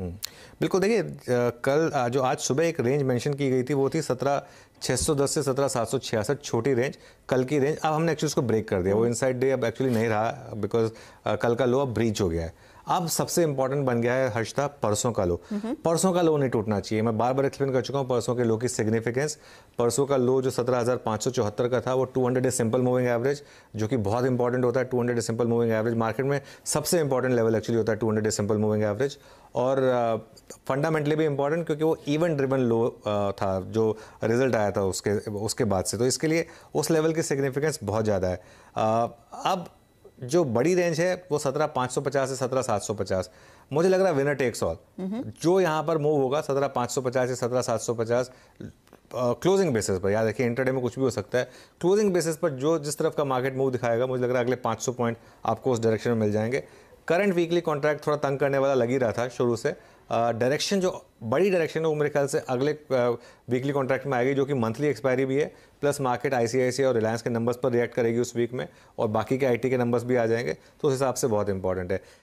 हम्म। बिल्कुल देखिए कल जो आज सुबह एक रेंज मेंशन की गई थी वो थी सत्रह छः सौ दस से सत्रह सात सौ छियासठ छोटी रेंज कल की रेंज अब हमने एक्चुअली उसको ब्रेक कर दिया वो इनसाइड हम्म। डे अब एक्चुअली नहीं रहा बिकॉज कल का लो अब ब्रीच हो गया है अब सबसे इंपॉर्टेंट बन गया है हर्षता परसों का लो परसों का लो नहीं टूटना चाहिए मैं बार बार एक्सप्लेन कर चुका हूँ परसों के लो की सिग्निफिकेंस परसों का लो जो सत्रह का था वो 200 हंड्रेड सिंपल मूविंग एवरेज जो कि बहुत इंपॉर्टेंट होता है 200 hundred simple moving average market में सबसे इंपॉर्टेंट लेवल एक्चुअली होता है 200 हंड्रेड सिंपल मूविंग एवरेज और फंडामेंटली uh, भी इंपॉर्टेंट क्योंकि वो इवन ड्रिवन लो uh, था जो रिजल्ट आया था उसके उसके बाद से तो इसके लिए उस लेवल की सिग्निफिकेंस बहुत ज़्यादा है uh, अब जो बड़ी रेंज है वो सत्रह पाँच सौ पचास से सत्रह सात सौ पचास मुझे लग रहा है विनर टेक्स ऑल जो यहाँ पर मूव होगा सत्रह पाँच सौ पचास से सत्रह सात सौ पचास क्लोजिंग बेसिस पर याद रखिए इंटरडे में कुछ भी हो सकता है क्लोजिंग बेसिस पर जो जिस तरफ का मार्केट मूव दिखाएगा मुझे लग रहा है अगले सौ पॉइंट आपको उस डायरेक्शन में मिल जाएंगे करंट वीकली कॉन्ट्रैक्ट थोड़ा तंग करने वाला लग ही रहा था शुरू से डायरेक्शन जो बड़ी डायरेक्शन है वो मेरे ख्याल से अगले वीकली कॉन्ट्रैक्ट में आएगी जो कि मंथली एक्सपायरी भी है प्लस मार्केट आई और रिलायंस के नंबर्स पर रिएक्ट करेगी उस वीक में और बाकी के आई के नंबर्स भी आ जाएंगे तो उस हिसाब से बहुत इंपॉर्टेंट है